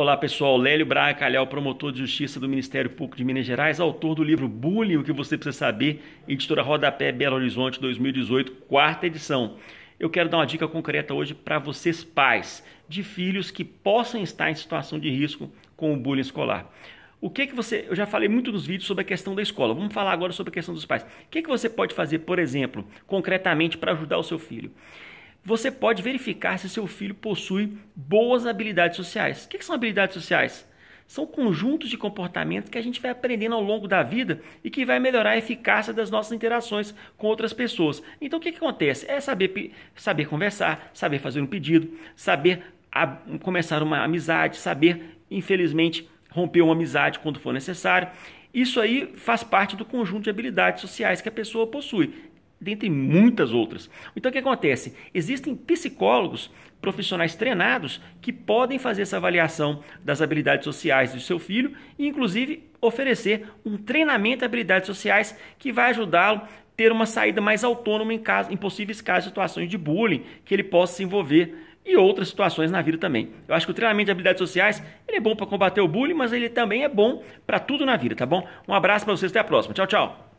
Olá pessoal, Lélio Braga Calhau, promotor de justiça do Ministério Público de Minas Gerais, autor do livro Bullying, o que você precisa saber, editora Rodapé Belo Horizonte 2018, quarta edição. Eu quero dar uma dica concreta hoje para vocês pais de filhos que possam estar em situação de risco com o bullying escolar. O que que você, eu já falei muito nos vídeos sobre a questão da escola. Vamos falar agora sobre a questão dos pais. O que que você pode fazer, por exemplo, concretamente para ajudar o seu filho? você pode verificar se seu filho possui boas habilidades sociais. O que são habilidades sociais? São conjuntos de comportamento que a gente vai aprendendo ao longo da vida e que vai melhorar a eficácia das nossas interações com outras pessoas. Então o que, que acontece? É saber, saber conversar, saber fazer um pedido, saber a, começar uma amizade, saber, infelizmente, romper uma amizade quando for necessário. Isso aí faz parte do conjunto de habilidades sociais que a pessoa possui dentre muitas outras. Então o que acontece? Existem psicólogos profissionais treinados que podem fazer essa avaliação das habilidades sociais do seu filho e inclusive oferecer um treinamento de habilidades sociais que vai ajudá-lo ter uma saída mais autônoma em, caso, em possíveis casos de situações de bullying que ele possa se envolver e outras situações na vida também. Eu acho que o treinamento de habilidades sociais ele é bom para combater o bullying, mas ele também é bom para tudo na vida, tá bom? Um abraço para vocês, até a próxima. Tchau, tchau.